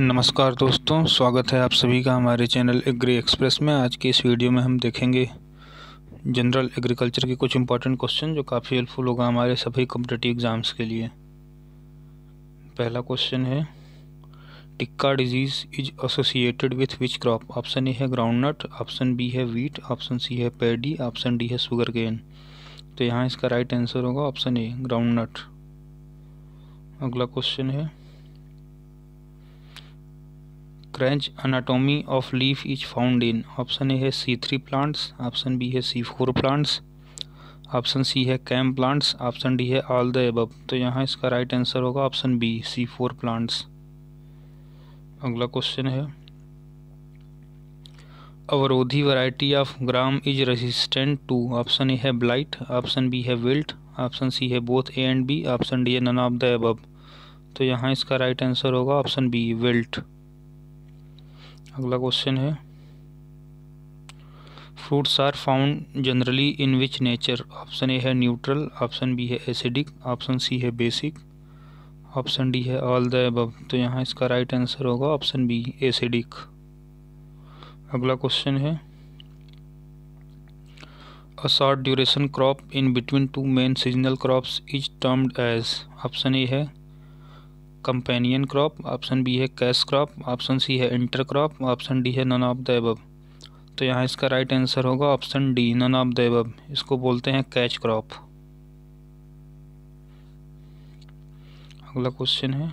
नमस्कार दोस्तों स्वागत है आप सभी का हमारे चैनल एग्री एक्सप्रेस में आज के इस वीडियो में हम देखेंगे जनरल एग्रीकल्चर के कुछ इंपॉर्टेंट क्वेश्चन जो काफ़ी हेल्पफुल होगा हमारे सभी कम्पटेटिव एग्ज़ाम्स के लिए पहला क्वेश्चन है tikka disease is associated with which crop option A है ग्राउंडनट ऑप्शन बी है वीट ऑप्शन सी है पेडी ऑप्शन डी है शुगर गेन तो यहाँ इसका राइट आंसर होगा ऑप्शन ए ग्राउंडनट अगला क्वेश्चन है Kranz anatomy of leaf is found in option A है C three plants option B है C four plants option C है कैम प्लांट्स ऑप्शन डी है ऑल द एब तो यहाँ इसका राइट आंसर होगा option B C four plants अगला question है Avarodhi variety of gram is resistant to option A है ब्लाइट ऑप्शन बी है विल्ट ऑप्शन सी है both A and B option D है नन ऑफ द एबब तो यहाँ इसका राइट आंसर होगा ऑप्शन बी विल्ट अगला क्वेश्चन है fruits are found generally in which nature option A है न्यूट्रल ऑप्शन बी है एसिडिक ऑप्शन सी है बेसिक ऑप्शन डी है ऑल द एब तो यहाँ इसका राइट आंसर होगा ऑप्शन बी एसिडिक अगला क्वेश्चन है a short duration crop in between two main seasonal crops is termed as option A है कंपेनियन क्रॉप ऑप्शन बी है cash crop option C है intercrop option D है none of the above तो यहाँ इसका right answer होगा option D none of the above इसको बोलते हैं कैच क्रॉप अगला क्वेश्चन है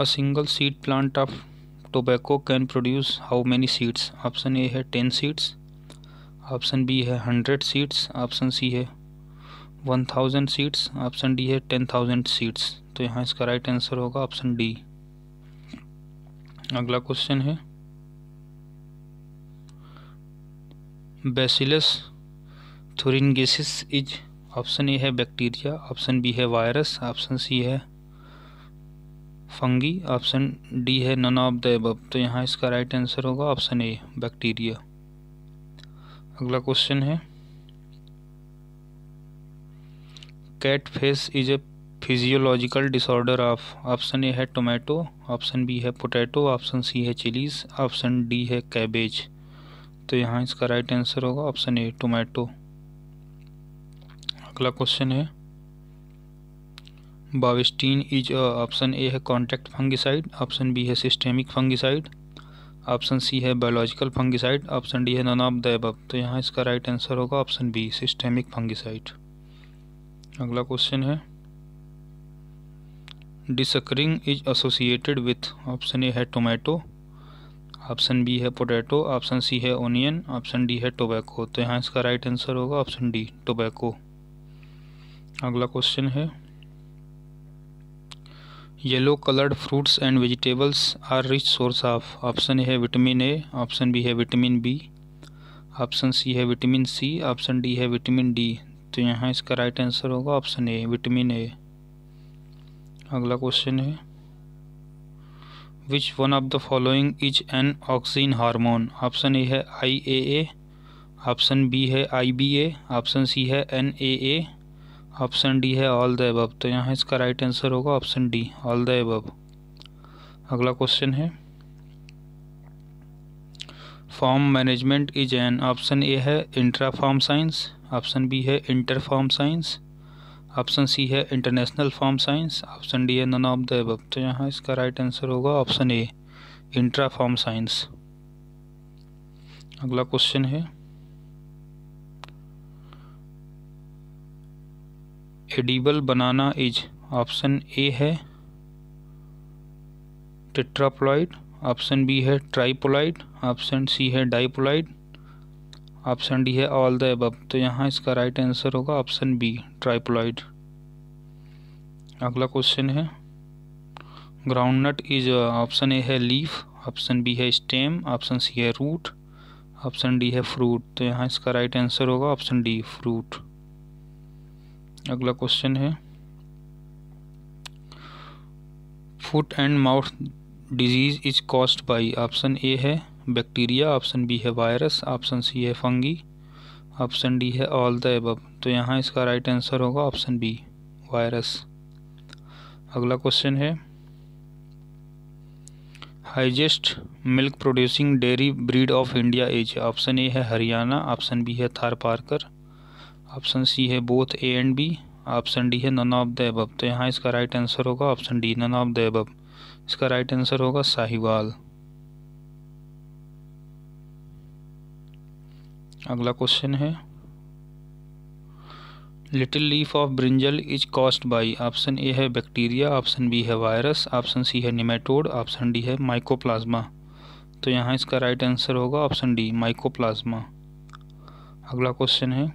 a single seed plant of tobacco can produce how many seeds option A है टेन सीड्स ऑप्शन बी है हंड्रेड सीड्स ऑप्शन सी है one thousand seeds option D है ten thousand seeds तो यहाँ इसका right answer होगा option D अगला question है Bacillus thuringiensis is option A है बैक्टीरिया ऑप्शन बी है वायरस ऑप्शन सी है फंगी ऑप्शन डी है नन ऑफ द एबब तो यहाँ इसका राइट आंसर होगा ऑप्शन ए बैक्टीरिया अगला क्वेश्चन है cat face is a physiological disorder of option A है टोमेटो ऑप्शन बी है पोटैटो ऑप्शन सी है चिलीज ऑप्शन डी है कैबेज तो यहाँ इसका राइट आंसर होगा ऑप्शन ए टोमेटो अगला क्वेश्चन है बाविस्टीन इज ऑप्शन ए है कॉन्टैक्ट फंगिसाइड ऑप्शन बी है सिस्टेमिक फंगिसाइड ऑप्शन सी है बायोलॉजिकल फंगिसाइड ऑप्शन डी है नन ऑफ दब तो यहाँ इसका राइट आंसर होगा ऑप्शन बी सिस्टेमिक फंगिसाइड अगला क्वेश्चन है disc ring is associated with option A है टोमेटो ऑप्शन बी है पोटैटो ऑप्शन सी है ओनियन ऑप्शन डी है टोबैको तो यहाँ इसका राइट आंसर होगा ऑप्शन डी टोबैको अगला क्वेश्चन है yellow coloured fruits and vegetables are rich source of option A है विटामिन ए ऑप्शन बी है विटामिन बी ऑप्शन सी है विटामिन सी ऑप्शन डी है विटामिन डी तो यहाँ इसका राइट आंसर होगा ऑप्शन ए विटामिन ए अगला question है which one of the following is an auxin hormone option A है I A A option B है आई बी ए ऑप्शन सी है N A A option D है all the above तो यहाँ इसका right answer होगा option D all the above अगला question है farm management is an option A है intra farm science option B है inter farm science option C है international farm science option D है नन ऑफ द एबव तो यहाँ इसका right answer होगा option A intra farm science अगला question है edible banana is option A है टिट्राप्लॉइड ऑप्शन बी है ट्राइपोलाइड ऑप्शन सी है डाइपोलाइड ऑप्शन डी है ऑल द एब तो यहाँ इसका राइट आंसर होगा ऑप्शन बी ट्राइप्लॉइड अगला क्वेश्चन है ground nut is option A है लीफ ऑप्शन बी है स्टेम ऑप्शन सी है रूट ऑप्शन डी है फ्रूट तो यहाँ इसका राइट आंसर होगा ऑप्शन डी फ्रूट अगला क्वेश्चन है foot and mouth disease is caused by option A है बैक्टीरिया ऑप्शन बी है वायरस ऑप्शन सी है फंगी ऑप्शन डी है ऑल द एबब तो यहाँ इसका राइट आंसर होगा ऑप्शन बी वायरस अगला क्वेश्चन है highest milk producing dairy breed of India is option A है हरियाणा ऑप्शन बी है थार पार्कर ऑप्शन सी है both A and B option D है नन ऑफ द एबब तो यहाँ इसका राइट आंसर होगा option D none of the above इसका right answer होगा साहिवाल अगला क्वेश्चन है little leaf of brinjal is caused by option A है बैक्टीरिया ऑप्शन बी है वायरस ऑप्शन सी है निमेटोड ऑप्शन डी है माइकोप्लाज्मा तो यहाँ इसका राइट आंसर होगा ऑप्शन डी माइकोप्लाज्मा अगला क्वेश्चन है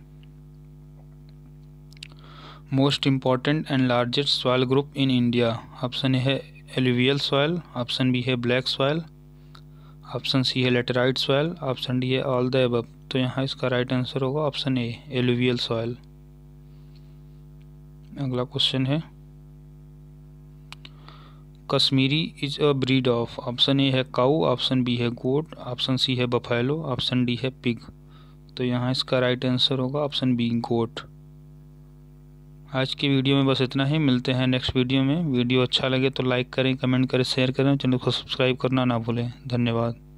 most important and largest soil group in India option A है एलिवियल सॉयल ऑप्शन बी है ब्लैक सॉयल ऑप्शन सी है लेटेराइट सॉयल ऑप्शन डी है ऑल द एबब तो यहाँ इसका राइट आंसर होगा ऑप्शन ए एलुवियल सॉयल अगला question है Kashmiri is a breed of option A है काऊ ऑप्शन बी है गोट ऑप्शन सी है बफेलो ऑप्शन डी है पिग तो यहाँ इसका राइट आंसर होगा ऑप्शन बी गोट आज की वीडियो में बस इतना ही मिलते हैं नेक्स्ट वीडियो में वीडियो अच्छा लगे तो लाइक करें कमेंट करें शेयर करें चैनल को सब्सक्राइब करना ना भूलें धन्यवाद